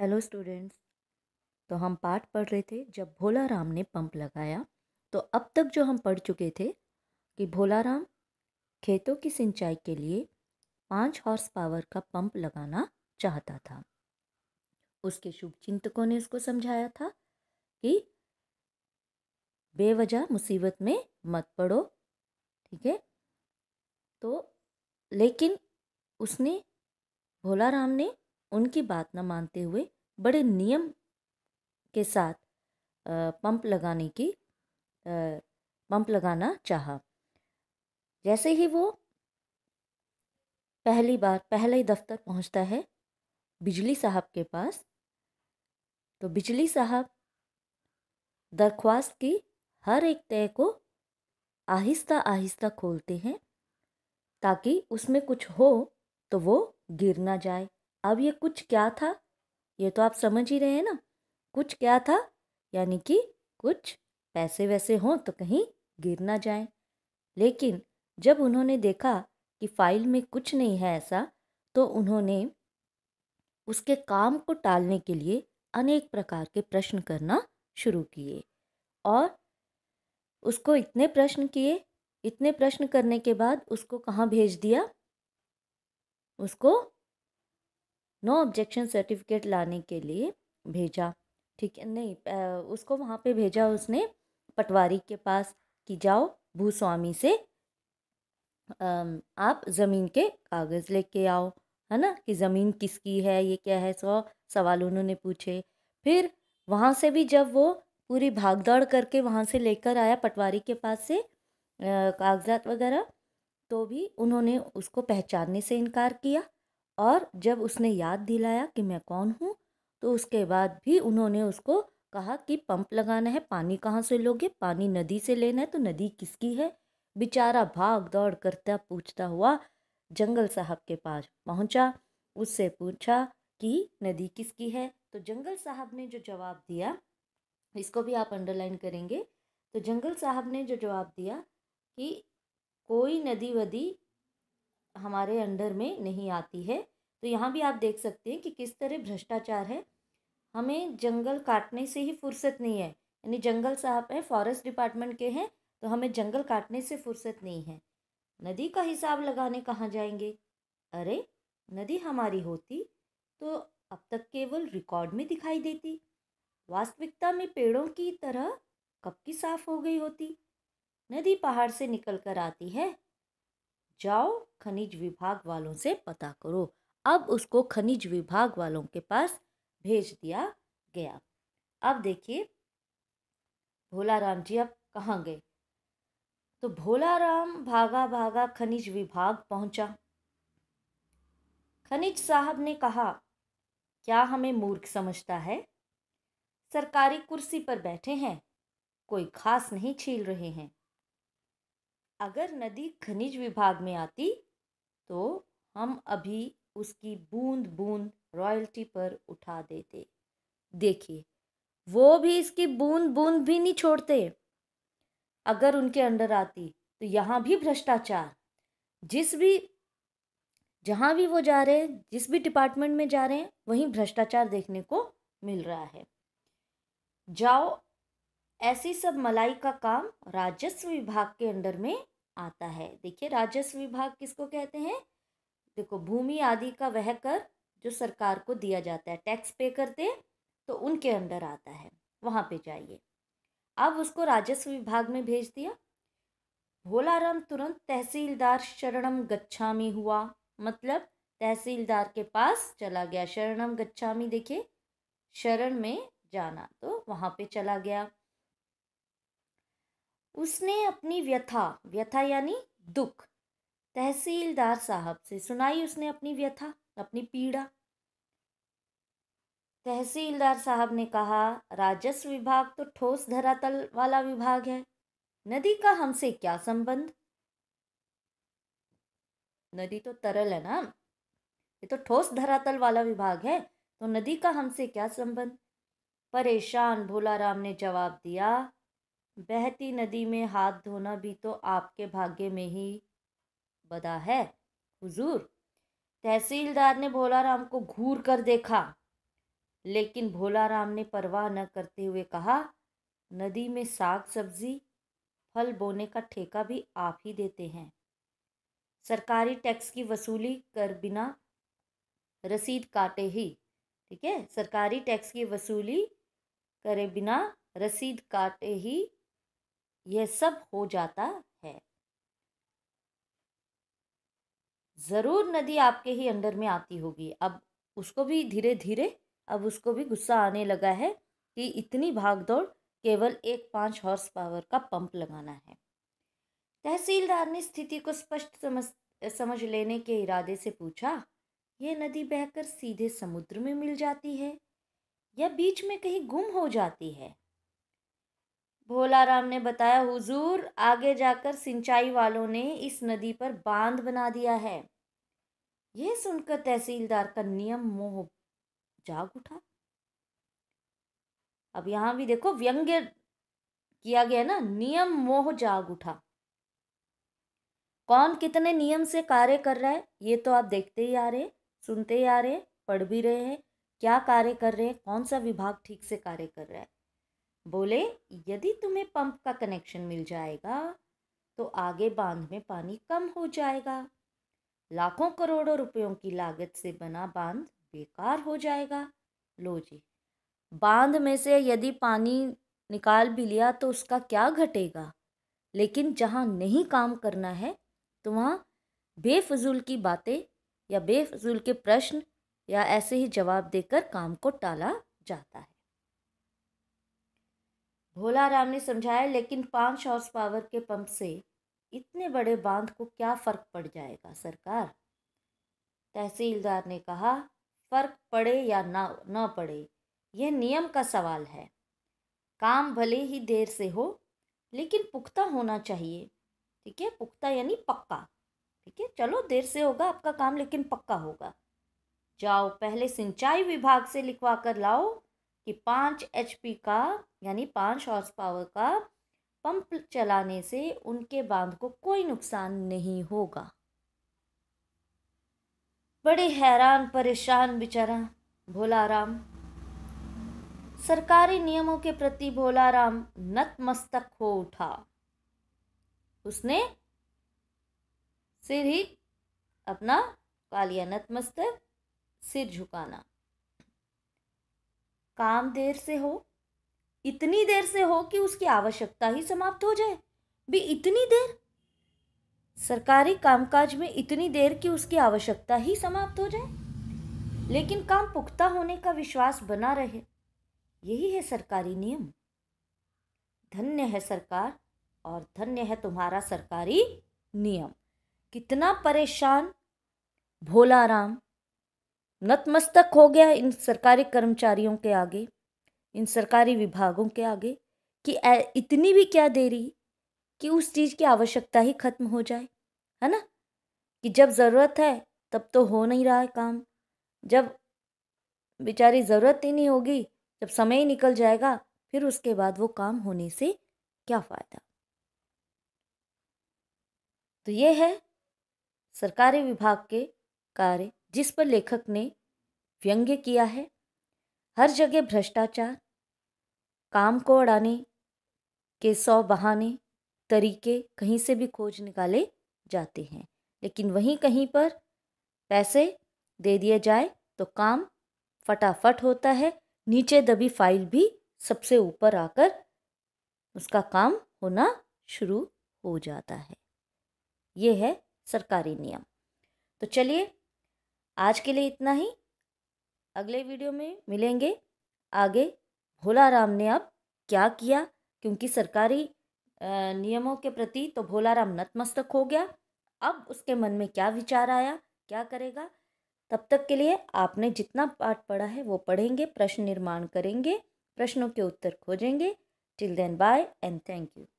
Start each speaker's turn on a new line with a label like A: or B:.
A: hello students तो हम पाठ पढ़ रहे थे जब भोला राम ने पंप लगाया तो अब तक जो हम पढ़ चुके थे कि भोला राम खेतों की सिंचाई के लिए पाँच हॉर्स पावर का पंप लगाना चाहता था उसके शुभ चिंतकों ने उसको समझाया था कि बेवजह मुसीबत में मत पड़ो ठीक है तो लेकिन उसने भोला राम ने उनकी बात न मानते हुए बड़े नियम के साथ पंप लगाने की पंप लगाना चाहा जैसे ही वो पहली बार पहले ही दफ्तर पहुंचता है बिजली साहब के पास तो बिजली साहब दरख्वास्त की हर एक तय को आहिस्ता आहिस्ता खोलते हैं ताकि उसमें कुछ हो तो वो गिर ना जाए अब ये कुछ क्या था ये तो आप समझ ही रहे हैं ना कुछ क्या था यानी कि कुछ पैसे वैसे हों तो कहीं गिर ना जाए लेकिन जब उन्होंने देखा कि फाइल में कुछ नहीं है ऐसा तो उन्होंने उसके काम को टालने के लिए अनेक प्रकार के प्रश्न करना शुरू किए और उसको इतने प्रश्न किए इतने प्रश्न करने के बाद उसको कहाँ भेज दिया उसको नो ऑब्जेक्शन सर्टिफिकेट लाने के लिए भेजा ठीक है नहीं उसको वहाँ पे भेजा उसने पटवारी के पास कि जाओ भूस्वामी से आप ज़मीन के कागज़ लेके आओ है ना कि ज़मीन किसकी है ये क्या है सौ सवाल उन्होंने पूछे फिर वहाँ से भी जब वो पूरी भागदौड़ करके वहाँ से लेकर आया पटवारी के पास से कागजात वगैरह तो भी उन्होंने उसको पहचानने से इनकार किया और जब उसने याद दिलाया कि मैं कौन हूँ तो उसके बाद भी उन्होंने उसको कहा कि पंप लगाना है पानी कहाँ से लोगे पानी नदी से लेना है तो नदी किसकी है बेचारा भाग दौड़ करता पूछता हुआ जंगल साहब के पास पहुँचा उससे पूछा कि नदी किसकी है तो जंगल साहब ने जो जवाब दिया इसको भी आप अंडरलाइन करेंगे तो जंगल साहब ने जो जवाब दिया कि कोई नदी वदी हमारे अंडर में नहीं आती है तो यहाँ भी आप देख सकते हैं कि किस तरह भ्रष्टाचार है हमें जंगल काटने से ही फुर्सत नहीं है यानी जंगल साहब हैं फॉरेस्ट डिपार्टमेंट के हैं तो हमें जंगल काटने से फुर्सत नहीं है नदी का हिसाब लगाने कहाँ जाएंगे अरे नदी हमारी होती तो अब तक केवल रिकॉर्ड में दिखाई देती वास्तविकता में पेड़ों की तरह कब की साफ हो गई होती नदी पहाड़ से निकल कर आती है जाओ खनिज विभाग वालों से पता करो अब उसको खनिज विभाग वालों के पास भेज दिया गया अब देखिए भोला राम जी अब कहाँ गए तो भोला राम भागा भागा खनिज विभाग पहुंचा खनिज साहब ने कहा क्या हमें मूर्ख समझता है सरकारी कुर्सी पर बैठे हैं कोई खास नहीं छील रहे हैं अगर नदी खनिज विभाग में आती तो हम अभी उसकी बूंद बूंद रॉयल्टी पर उठा देते देखिए वो भी इसकी बूंद बूंद भी नहीं छोड़ते अगर उनके अंडर आती तो यहाँ भी भ्रष्टाचार जिस भी जहाँ भी वो जा रहे हैं जिस भी डिपार्टमेंट में जा रहे हैं वहीं भ्रष्टाचार देखने को मिल रहा है जाओ ऐसी सब मलाई का काम राजस्व विभाग के अंडर में आता है देखिए राजस्व विभाग किसको कहते हैं देखो भूमि आदि का वह कर जो सरकार को दिया जाता है टैक्स पे करते तो उनके अंडर आता है वहाँ पे जाइए अब उसको राजस्व विभाग में भेज दिया भोलाराम तुरंत तहसीलदार शरणम गच्छामी हुआ मतलब तहसीलदार के पास चला गया शरणम गच्छामी देखिए शरण में जाना तो वहाँ पे चला गया उसने अपनी व्यथा व्यथा यानी दुख तहसीलदार साहब से सुनाई उसने अपनी व्यथा अपनी पीड़ा तहसीलदार साहब ने कहा राजस्व विभाग तो ठोस धरातल वाला विभाग है नदी का हमसे क्या संबंध नदी तो तरल है ना ये तो ठोस धरातल वाला विभाग है तो नदी का हमसे क्या संबंध परेशान भोला राम ने जवाब दिया बहती नदी में हाथ धोना भी तो आपके भाग्य में ही बदा है हुजूर तहसीलदार ने भोला राम को घूर कर देखा लेकिन भोला राम ने परवाह न करते हुए कहा नदी में साग सब्जी फल बोने का ठेका भी आप ही देते हैं सरकारी टैक्स की वसूली कर बिना रसीद काटे ही ठीक है सरकारी टैक्स की वसूली करे बिना रसीद काटे ही ये सब हो जाता है ज़रूर नदी आपके ही अंडर में आती होगी अब उसको भी धीरे धीरे अब उसको भी गुस्सा आने लगा है कि इतनी भागदौड़ केवल एक पाँच हॉर्स पावर का पंप लगाना है तहसीलदार ने स्थिति को स्पष्ट समझ समझ लेने के इरादे से पूछा यह नदी बहकर सीधे समुद्र में मिल जाती है या बीच में कहीं गुम हो जाती है भोला राम ने बताया हुजूर आगे जाकर सिंचाई वालों ने इस नदी पर बांध बना दिया है यह सुनकर तहसीलदार का नियम मोह जाग उठा अब यहाँ भी देखो व्यंग्य किया गया ना नियम मोह जाग उठा कौन कितने नियम से कार्य कर रहा है ये तो आप देखते ही आ रहे सुनते ही आ रहे पढ़ भी रहे हैं क्या कार्य कर रहे हैं कौन सा विभाग ठीक से कार्य कर रहा है बोले यदि तुम्हें पंप का कनेक्शन मिल जाएगा तो आगे बांध में पानी कम हो जाएगा लाखों करोड़ों रुपयों की लागत से बना बांध बेकार हो जाएगा लो जी बांध में से यदि पानी निकाल भी लिया तो उसका क्या घटेगा लेकिन जहाँ नहीं काम करना है तो वहाँ बेफजूल की बातें या बेफजूल के प्रश्न या ऐसे ही जवाब देकर काम को टाला जाता है भोला राम ने समझाया लेकिन पाँच हॉर्स पावर के पंप से इतने बड़े बांध को क्या फ़र्क पड़ जाएगा सरकार तहसीलदार ने कहा फ़र्क पड़े या ना न पड़े यह नियम का सवाल है काम भले ही देर से हो लेकिन पुख्ता होना चाहिए ठीक है पुख्ता यानी पक्का ठीक है चलो देर से होगा आपका काम लेकिन पक्का होगा जाओ पहले सिंचाई विभाग से लिखवा कर लाओ कि पाँच एच का यानी पाँच हॉर्स पावर का पंप चलाने से उनके बांध को कोई नुकसान नहीं होगा बड़े हैरान परेशान बेचारा भोलाराम सरकारी नियमों के प्रति भोलाराम नतमस्तक हो उठा उसने सिर ही अपना कालिया नतमस्तक सिर झुकाना काम देर से हो इतनी देर से हो कि उसकी आवश्यकता ही समाप्त हो जाए भी इतनी देर सरकारी कामकाज में इतनी देर की उसकी आवश्यकता ही समाप्त हो जाए लेकिन काम पुख्ता होने का विश्वास बना रहे यही है सरकारी नियम धन्य है सरकार और धन्य है तुम्हारा सरकारी नियम कितना परेशान भोला राम नतमस्तक हो गया इन सरकारी कर्मचारियों के आगे इन सरकारी विभागों के आगे कि इतनी भी क्या देरी कि उस चीज़ की आवश्यकता ही खत्म हो जाए है ना कि जब ज़रूरत है तब तो हो नहीं रहा है काम जब बेचारी ज़रूरत ही नहीं होगी जब समय ही निकल जाएगा फिर उसके बाद वो काम होने से क्या फ़ायदा तो ये है सरकारी विभाग के कार्य जिस पर लेखक ने व्यंग्य किया है हर जगह भ्रष्टाचार काम को अड़ाने के सौ बहाने तरीके कहीं से भी खोज निकाले जाते हैं लेकिन वहीं कहीं पर पैसे दे दिए जाए तो काम फटाफट होता है नीचे दबी फाइल भी सबसे ऊपर आकर उसका काम होना शुरू हो जाता है ये है सरकारी नियम तो चलिए आज के लिए इतना ही अगले वीडियो में मिलेंगे आगे भोला राम ने अब क्या किया क्योंकि सरकारी नियमों के प्रति तो भोला राम नतमस्तक हो गया अब उसके मन में क्या विचार आया क्या करेगा तब तक के लिए आपने जितना पाठ पढ़ा है वो पढ़ेंगे प्रश्न निर्माण करेंगे प्रश्नों के उत्तर खोजेंगे till then bye and thank you